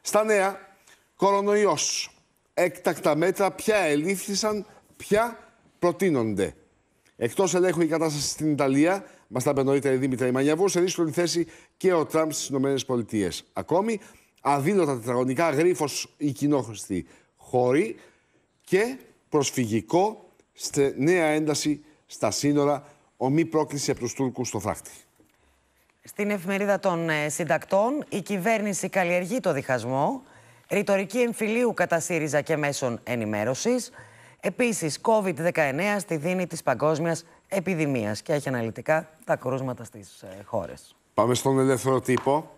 Στα νέα, κορονοϊός. Έκτακτα μέτρα ποια ελήφθησαν, ποια προτείνονται. Εκτός ελέγχου η κατάσταση στην Ιταλία, μας τα νωρίτερα η Δήμητρα Ιμανιαβού, σε δύσκολη θέση και ο Τραμπ στις ΗΠΑ. Ακόμη, αδύνατα τετραγωνικά γρήφο η κοινόχρηστη χώρη και προσφυγικό στη νέα ένταση στα σύνορα, ομή πρόκληση από τους Τούρκους στο φράχτη. Στην εφημερίδα των ε, συντακτών, η κυβέρνηση καλλιεργεί το διχασμό, ρητορική εμφυλίου κατά ΣΥΡΙΖΑ και μέσων ενημέρωσης, επίσης COVID-19 στη δίνη της παγκόσμιας επιδημίας και έχει αναλυτικά τα κρούσματα στις ε, χώρες. Πάμε στον ελεύθερο τύπο.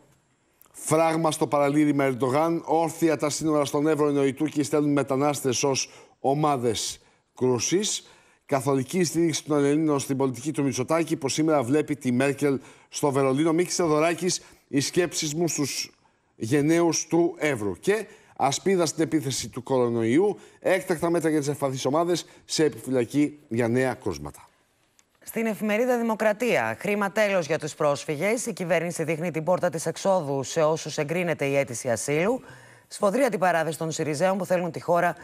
Φράγμα στο παραλίρι με Ερντογάν. Όρθια τα σύνορα στον Εύρο είναι οι Τούρκοι στέλνουν μετανάστες ως ομάδες κρούσης καθολική στήριξη των Ελλήνων στην πολιτική του Μητσοτάκη, που σήμερα βλέπει τη Μέρκελ στο Βερολίνο. Μίξε, Θεοδωράκης, οι σκέψεις μου στους γενναίους του Εύρου. Και ασπίδα στην επίθεση του κορονοϊού, έκτακτα μέτρα για τις ευπαθείς ομάδες σε επιφυλακή για νέα κρούσματα. Στην εφημερίδα Δημοκρατία, χρήμα τέλος για τους πρόσφυγες. Η κυβέρνηση δείχνει την πόρτα της εξόδου σε όσους εγκρίνεται η αίτηση ασύλου. Σφοδρή αντιπαράθεση των Σιριζέων που θέλουν τη χώρα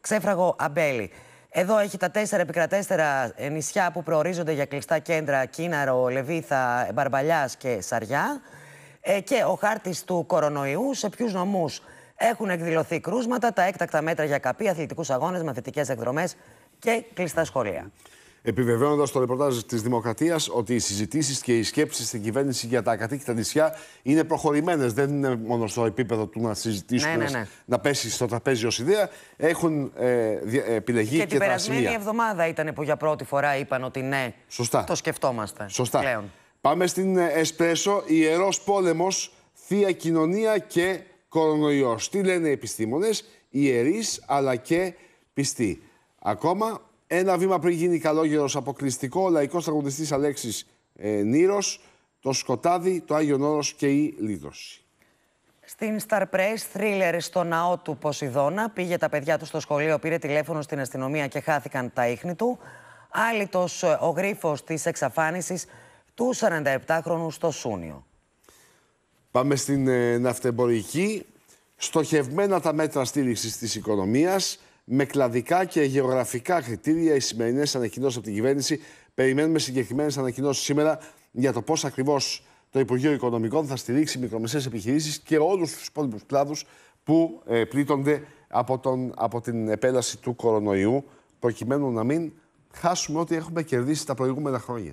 ξέφραγο αμπέλι. Εδώ έχει τα τέσσερα επικρατέστερα ε, νησιά που προορίζονται για κλειστά κέντρα Κίναρο, Λεβίθα, Μπαρμπαλιάς και Σαριά. Ε, και ο χάρτης του κορονοϊού, σε ποιους νομούς έχουν εκδηλωθεί κρούσματα, τα έκτακτα μέτρα για καπή, αθλητικούς αγώνες, μαθητικές εκδρομές και κλειστά σχολεία. Επιβεβαιώνοντας το ρεπορτάζ της Δημοκρατίας ότι οι συζητήσεις και οι σκέψεις στην κυβέρνηση για τα ακατοίκητα νησιά είναι προχωρημένες. Δεν είναι μόνο στο επίπεδο του να συζητήσουμε, ναι, ναι, ναι. να πέσει στο τραπέζι ως ιδέα. Έχουν ε, ε επιλεγεί και, και την τα περασμένη εβδομάδα ήταν που για πρώτη φορά είπαν ότι ναι. Σωστά. Το σκεφτόμαστε. Σωστά. Πλέον. Πάμε στην ε, Εσπρέσο. Ιερός πόλεμος, θεία κοινωνία και κορονοϊός. Τι λένε οι επιστήμονες, ιερείς αλλά και πιστοί. Ακόμα ένα βήμα πριν γίνει καλόγερος αποκλειστικό, ο λαϊκός τραγουδιστής Αλέξης ε, το σκοτάδι, το άγιο Νόρο και η λίδωση. Στην Star Press, θρίλερ στο ναό του Ποσειδώνα, πήγε τα παιδιά του στο σχολείο, πήρε τηλέφωνο στην αστυνομία και χάθηκαν τα ίχνη του. Άλυτος ε, ο γρίφος της εξαφάνισης του 47χρονου στο Σούνιο. Πάμε στην ε, ναυτεμπορική. Στοχευμένα τα μέτρα στήριξης της οικονομίας με κλαδικά και γεωγραφικά κριτήρια. Οι σημερινές ανακοινώσεις από την κυβέρνηση περιμένουμε συγκεκριμένες ανακοινώσεις σήμερα για το πώς ακριβώς το Υπουργείο Οικονομικών θα στηρίξει μικρομεσαίες επιχειρήσεις και όλους τους υπόλοιπους κλάδους που ε, πλήττονται από, τον, από την επέλαση του κορονοϊού, προκειμένου να μην χάσουμε ό,τι έχουμε κερδίσει τα προηγούμενα χρόνια.